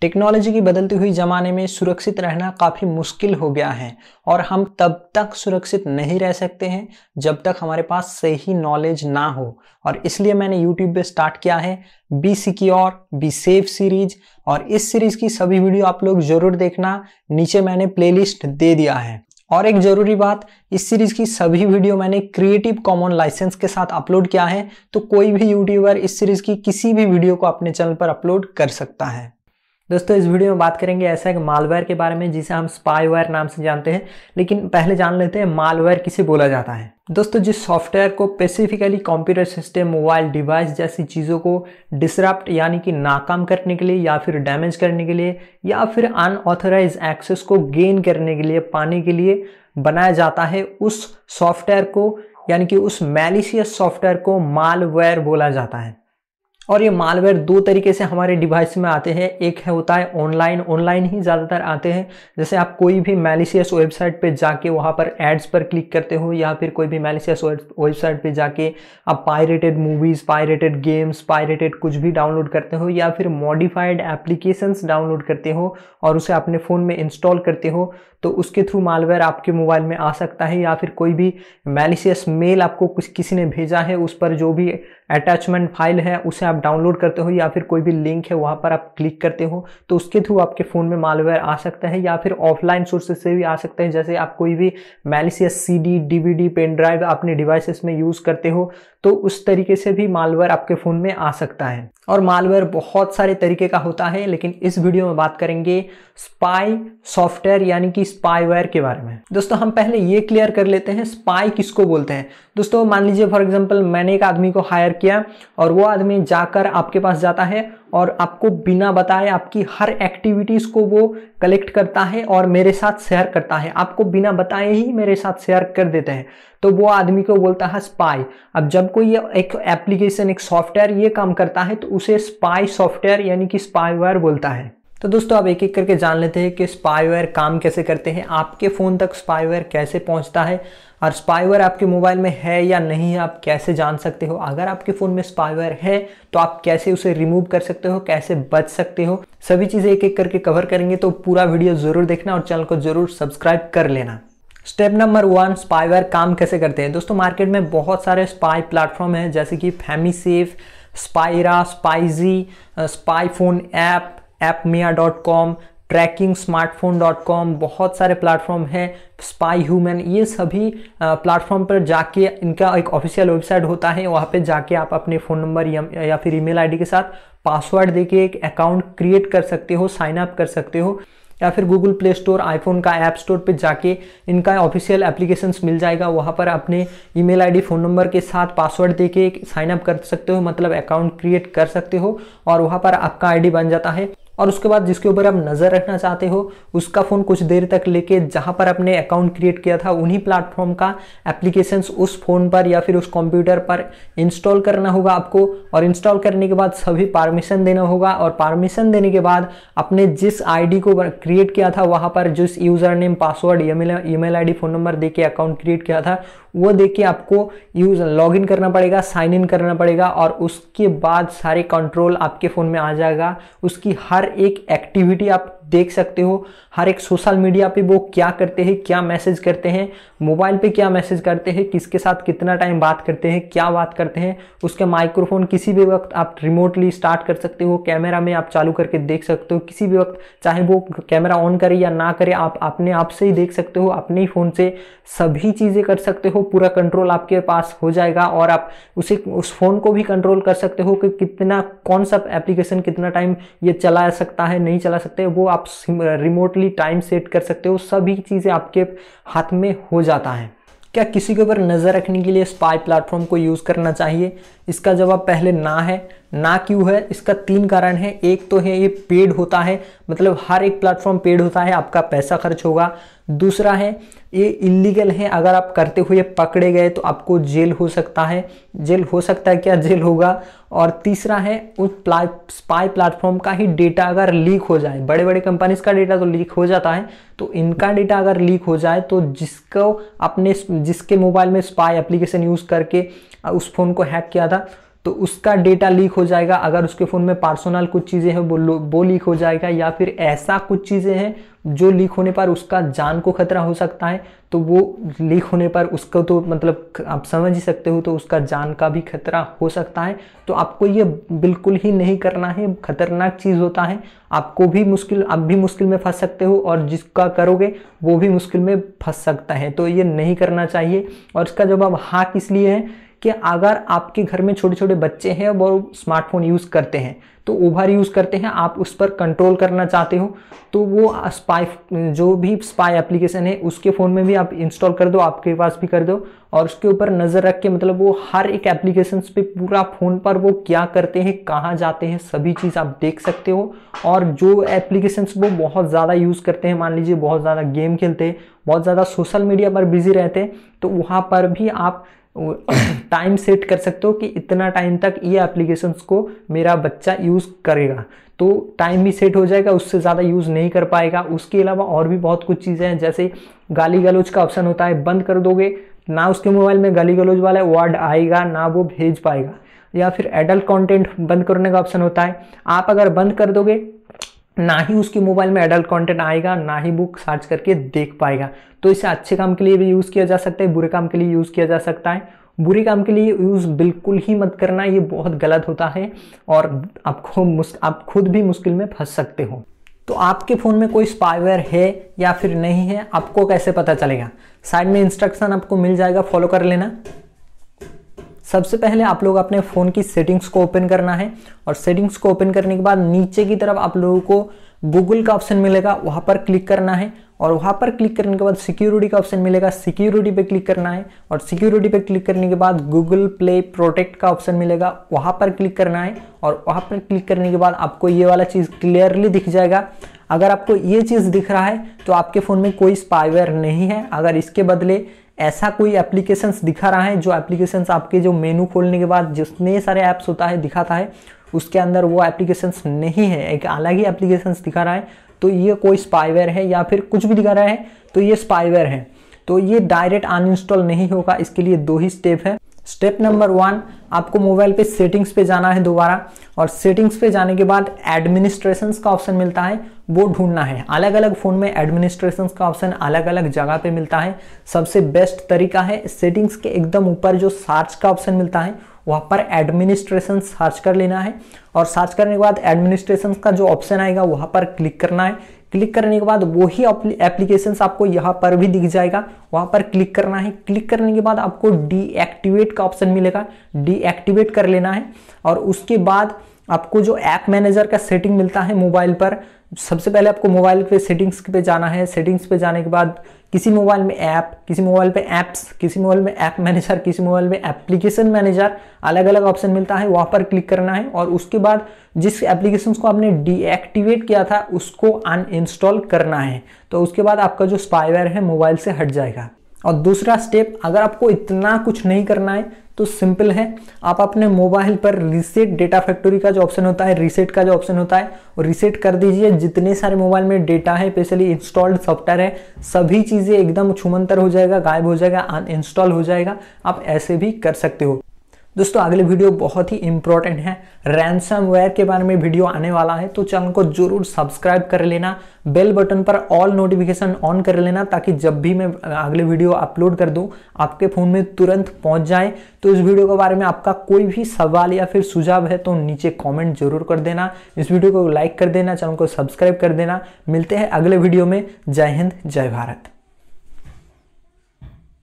technology की बदलती हुई ज़माने में सुरक्षित रहना काफ़ी मुश्किल हो गया है और हम तब तक सुरक्षित नहीं रह सकते हैं जब तक हमारे पास सही नॉलेज ना हो और इसलिए मैंने यूट्यूब पे स्टार्ट किया है be secure be safe series और इस सीरीज़ की सभी वीडियो आप लोग ज़रूर देखना नीचे मैंने प्लेलिस्ट दे दिया है और एक ज़रूरी बात इस सीरीज़ की सभी वीडियो मैंने क्रिएटिव कॉमन लाइसेंस के साथ अपलोड किया है तो कोई भी यूट्यूबर इस सीरीज़ की किसी भी वीडियो को अपने चैनल पर अपलोड कर सकता है दोस्तों इस वीडियो में बात करेंगे ऐसा एक मालवेयर के बारे में जिसे हम स्पाईवेयर नाम से जानते हैं लेकिन पहले जान लेते हैं मालवेयर किसे बोला जाता है दोस्तों जिस सॉफ्टवेयर को specifically computer system mobile device जैसी चीज़ों को डिसरप्ट यानी कि नाकाम करने के लिए या फिर डैमेज करने के लिए या फिर अनऑथोराइज एक्सेस को गेन करने के लिए पाने के लिए बनाया जाता है उस सॉफ्टवेयर को यानी कि उस मैलिशियस सॉफ्टवेयर को मालवेयर बोला जाता है और ये मालवेयर दो तरीके से हमारे डिवाइस में आते हैं एक है होता है ऑनलाइन ऑनलाइन ही ज़्यादातर आते हैं जैसे आप कोई भी मैलिशियस वेबसाइट पे जाके वहाँ पर एड्स पर क्लिक करते हो या फिर कोई भी मैलिशियस वेबसाइट पे जाके आप pirated movies pirated games pirated कुछ भी डाउनलोड करते हो या फिर मॉडिफाइड एप्लीकेशंस डाउनलोड करते हो और उसे अपने फ़ोन में इंस्टॉल करते हो तो उसके थ्रू मालवेयर आपके मोबाइल में आ सकता है या फिर कोई भी मैलिशियस मेल आपको कुछ किसी ने भेजा है उस पर जो भी अटैचमेंट फाइल है उसे आप आप डाउनलोड करते हो या फिर कोई भी लिंक है वहाँ पर आप क्लिक करते हो तो उसके थ्रू आपके फ़ोन में मालवेयर आ सकता है या फिर ऑफलाइन सोर्सेज से भी आ सकते हैं जैसे आप कोई भी malicious C D D V D pen drive अपने डिवाइसेस में यूज़ करते हो तो उस तरीके से भी मालवेयर आपके फ़ोन में आ सकता है और मालवेयर बहुत सारे तरीके का होता है लेकिन इस वीडियो में बात करेंगे स्पाई सॉफ्टवेयर यानी कि स्पाईवेयर के बारे में दोस्तों हम पहले ये क्लियर कर लेते हैं स्पाई किसको बोलते हैं दोस्तों मान लीजिए फॉर एग्जांपल मैंने एक आदमी को हायर किया और वो आदमी जा जाकर आपके पास जाता है और आपको बिना बताए आपकी हर एक्टिविटीज़ को वो कलेक्ट करता है और मेरे साथ शेयर करता है आपको बिना बताए ही मेरे साथ शेयर कर देते हैं तो वो आदमी को बोलता है स्पाई अब जब कोई ये एक एप्लीकेशन एक सॉफ्टवेयर ये काम करता है तो उसे स्पाई सॉफ्टवेयर यानी कि स्पाईवेयर बोलता है तो दोस्तों आप एक एक करके जान लेते हैं कि स्पाईवेयर काम कैसे करते हैं आपके फ़ोन तक स्पाईवेयर कैसे पहुंचता है और स्पाईवेयर आपके मोबाइल में है या नहीं है आप कैसे जान सकते हो अगर आपके फ़ोन में स्पाईवेयर है तो आप कैसे उसे रिमूव कर सकते हो कैसे बच सकते हो सभी चीज़ें एक एक करके कवर करेंगे तो पूरा वीडियो ज़रूर देखना और चैनल को ज़रूर सब्सक्राइब कर लेना स्टेप नंबर वन स्पाईवेयर काम कैसे करते हैं दोस्तों मार्केट में बहुत सारे स्पाई प्लेटफॉर्म हैं जैसे कि FamiSafe Spyera Spyzie spy phone app AppMia dot com tracking smartphone dot com बहुत सारे प्लेटफॉर्म हैं स्पाई ह्यूमन ये सभी प्लेटफॉर्म पर जाके इनका एक ऑफिशियल वेबसाइट होता है वहाँ पे जाके आप अपने फ़ोन नंबर या, फिर ईमेल आईडी के साथ पासवर्ड देके एक अकाउंट क्रिएट कर सकते हो साइन अप कर सकते हो या फिर गूगल प्ले स्टोर आईफोन का ऐप स्टोर पे जाके इनका ऑफिशियल एप्लीकेशन मिल जाएगा वहाँ पर अपने ईमेल आईडी फ़ोन नंबर के साथ पासवर्ड दे के साइन अप कर सकते हो मतलब अकाउंट क्रिएट कर सकते हो और वहाँ पर आपका आईडी बन जाता है और उसके बाद जिसके ऊपर आप नज़र रखना चाहते हो उसका फ़ोन कुछ देर तक लेके जहाँ पर आपने अकाउंट क्रिएट किया था उन्हीं प्लेटफॉर्म का एप्लीकेशन उस फ़ोन पर या फिर उस कंप्यूटर पर इंस्टॉल करना होगा आपको और इंस्टॉल करने के बाद सभी परमिशन देना होगा और परमिशन देने के बाद अपने जिस आई को क्रिएट किया था वहाँ पर जिस username password email आई फ़ोन नंबर दे के अकाउंट क्रिएट किया था वो दे के आपको यूज लॉग इन करना पड़ेगा साइन इन करना पड़ेगा और उसके बाद सारे कंट्रोल आपके फ़ोन में आ जाएगा उसकी हर एक एक्टिविटी आप देख सकते हो हर एक सोशल मीडिया पे वो क्या करते हैं क्या मैसेज करते हैं मोबाइल पे क्या मैसेज करते हैं किसके साथ कितना टाइम बात करते हैं क्या बात करते हैं उसके माइक्रोफोन किसी भी वक्त आप रिमोटली स्टार्ट कर सकते हो कैमरा में आप चालू करके देख सकते हो किसी भी वक्त चाहे वो कैमरा ऑन करे या ना करे आप अपने आप से ही देख सकते हो अपने ही फ़ोन से सभी चीज़ें कर सकते हो पूरा कंट्रोल आपके पास हो जाएगा और आप उसे उस फ़ोन को भी कंट्रोल कर सकते हो कि कितना कौन सा एप्लीकेशन कितना टाइम ये चला सकता है नहीं चला सकते वो आप आप रिमोटली टाइम सेट कर सकते हो सभी चीज़ें आपके हाथ में हो जाता है क्या किसी के ऊपर नज़र रखने के लिए स्पाई प्लेटफॉर्म को यूज़ करना चाहिए इसका जवाब पहले ना है ना क्यों है इसका तीन कारण है एक तो है ये पेड होता है मतलब हर एक प्लेटफॉर्म पेड होता है आपका पैसा खर्च होगा दूसरा है ये इलीगल है अगर आप करते हुए पकड़े गए तो आपको जेल हो सकता है जेल हो सकता है क्या जेल होगा और तीसरा है उस प्लाट स्पाई प्लेटफॉर्म का ही डेटा अगर लीक हो जाए बड़े बड़े कंपनीज का डेटा तो लीक हो जाता है तो इनका डेटा अगर लीक हो जाए तो जिसको अपने जिसके मोबाइल में स्पाई एप्लीकेशन यूज़ करके उस फ़ोन को हैक किया था तो उसका डेटा लीक हो जाएगा अगर उसके फ़ोन में पर्सनल कुछ चीज़ें हैं वो वो लीक हो जाएगा या फिर ऐसा कुछ चीज़ें हैं जो लीक होने पर उसका जान को खतरा हो सकता है तो वो लीक होने पर उसको तो मतलब आप समझ ही सकते हो तो उसका जान का भी खतरा हो सकता है तो आपको ये बिल्कुल ही नहीं करना है खतरनाक चीज़ होता है आपको भी मुश्किल आप भी मुश्किल में फंस सकते हो और जिसका करोगे वो भी मुश्किल में फंस सकता है तो ये नहीं करना चाहिए और इसका जवाब हाँ किस लिए है कि अगर आपके घर में छोटे छोटे बच्चे हैं और स्मार्टफोन यूज़ करते हैं तो ओवर यूज़ करते हैं आप उस पर कंट्रोल करना चाहते हो तो वो स्पाई जो भी स्पाई एप्लीकेशन है उसके फ़ोन में भी आप इंस्टॉल कर दो आपके पास भी कर दो और उसके ऊपर नज़र रख के मतलब वो हर एक एप्लीकेशन पे पूरा फ़ोन पर वो क्या करते हैं कहाँ जाते हैं सभी चीज़ आप देख सकते हो और जो एप्लीकेशन वो बहुत ज़्यादा यूज़ करते हैं मान लीजिए बहुत ज़्यादा गेम खेलते हैं बहुत ज़्यादा सोशल मीडिया पर बिजी रहते हैं तो वहाँ पर भी आप टाइम सेट कर सकते हो कि इतना टाइम तक ये एप्लीकेशंस को मेरा बच्चा यूज़ करेगा तो टाइम भी सेट हो जाएगा उससे ज़्यादा यूज़ नहीं कर पाएगा उसके अलावा और भी बहुत कुछ चीज़ें हैं जैसे गाली गलोच का ऑप्शन होता है बंद कर दोगे ना उसके मोबाइल में गाली गलोज वाला वर्ड आएगा ना वो भेज पाएगा या फिर एडल्ट कंटेंट बंद करने का ऑप्शन होता है आप अगर बंद कर दोगे ना ही उसके मोबाइल में एडल्ट कंटेंट आएगा ना ही बुक सर्च करके देख पाएगा तो इसे अच्छे काम के लिए भी यूज़ किया जा सकता है बुरे काम के लिए यूज़ किया जा सकता है बुरे काम के लिए यूज़ बिल्कुल ही मत करना ये बहुत गलत होता है और आपको आप खुद भी मुश्किल में फंस सकते हो तो आपके फ़ोन में कोई स्पाईवेयर है या फिर नहीं है आपको कैसे पता चलेगा साइड में इंस्ट्रक्शन आपको मिल जाएगा फॉलो कर लेना सबसे पहले आप लोग अपने फ़ोन की सेटिंग्स को ओपन करना है और सेटिंग्स को ओपन करने के बाद नीचे की तरफ आप लोगों को गूगल का ऑप्शन मिलेगा वहाँ पर क्लिक करना है और वहाँ पर क्लिक करने के बाद सिक्योरिटी का ऑप्शन मिलेगा सिक्योरिटी पे क्लिक करना है और सिक्योरिटी पे क्लिक करने के बाद गूगल प्ले प्रोटेक्ट का ऑप्शन मिलेगा वहाँ पर क्लिक करना है और वहाँ पर क्लिक करने के बाद आपको ये वाला चीज़ क्लियरली दिख जाएगा अगर आपको ये चीज़ दिख रहा है तो आपके फ़ोन में कोई स्पाइवेयर नहीं है अगर इसके बदले ऐसा कोई एप्लीकेशन दिखा रहा है जो एप्लीकेशन आपके जो मेनू खोलने के बाद जितने सारे ऐप्स होता है दिखाता है उसके अंदर वो एप्लीकेशन नहीं है एक अलग ही एप्लीकेशन दिखा रहा है तो ये कोई स्पाईवेयर है या फिर कुछ भी दिखा रहा है तो ये स्पाईवेयर है तो ये डायरेक्ट अनइंस्टॉल नहीं होगा इसके लिए दो ही स्टेप है स्टेप नंबर वन आपको मोबाइल पे सेटिंग्स पे जाना है दोबारा और सेटिंग्स पे जाने के बाद एडमिनिस्ट्रेशन का ऑप्शन मिलता है वो ढूंढना है अलग अलग फ़ोन में एडमिनिस्ट्रेशन का ऑप्शन अलग अलग जगह पे मिलता है सबसे बेस्ट तरीका है सेटिंग्स के एकदम ऊपर जो सर्च का ऑप्शन मिलता है वहाँ पर एडमिनिस्ट्रेशन सर्च कर लेना है और सर्च करने के बाद एडमिनिस्ट्रेशन का जो ऑप्शन आएगा वहाँ पर क्लिक करना है क्लिक करने के बाद वही एप्लीकेशन आपको यहाँ पर भी दिख जाएगा वहाँ पर क्लिक करना है क्लिक करने के बाद आपको डीएक्टिवेट का ऑप्शन मिलेगा डीएक्टिवेट कर लेना है और उसके बाद आपको जो ऐप मैनेजर का सेटिंग मिलता है मोबाइल पर सबसे पहले आपको मोबाइल पे सेटिंग्स पे जाना है सेटिंग्स पे जाने के बाद किसी मोबाइल में ऐप किसी मोबाइल पे ऐप्स किसी मोबाइल में ऐप मैनेजर किसी मोबाइल में एप्लीकेशन मैनेजर अलग अलग ऑप्शन मिलता है वहाँ पर क्लिक करना है और उसके बाद जिस एप्लीकेशन को आपने डीएक्टिवेट किया था उसको अनइंस्टॉल करना है तो उसके बाद आपका जो स्पाईवेयर है मोबाइल से हट जाएगा और दूसरा स्टेप अगर आपको इतना कुछ नहीं करना है तो सिंपल है आप अपने मोबाइल पर रीसेट डेटा फैक्ट्री का जो ऑप्शन होता है रीसेट का जो ऑप्शन होता है वो रीसेट कर दीजिए जितने सारे मोबाइल में डेटा है स्पेशली इंस्टॉल्ड सॉफ्टवेयर है सभी चीज़ें एकदम छुमंतर हो जाएगा गायब हो जाएगा अनइंस्टॉल हो जाएगा आप ऐसे भी कर सकते हो दोस्तों अगले वीडियो बहुत ही इंपॉर्टेंट है वेयर के बारे में वीडियो आने वाला है तो चैनल को जरूर सब्सक्राइब कर लेना बेल बटन पर ऑल नोटिफिकेशन ऑन कर लेना ताकि जब भी मैं अगले वीडियो अपलोड कर दूं आपके फ़ोन में तुरंत पहुंच जाए तो इस वीडियो के बारे में आपका कोई भी सवाल या फिर सुझाव है तो नीचे कॉमेंट जरूर कर देना इस वीडियो को लाइक कर देना चैनल को सब्सक्राइब कर देना मिलते हैं अगले वीडियो में जय हिंद जय भारत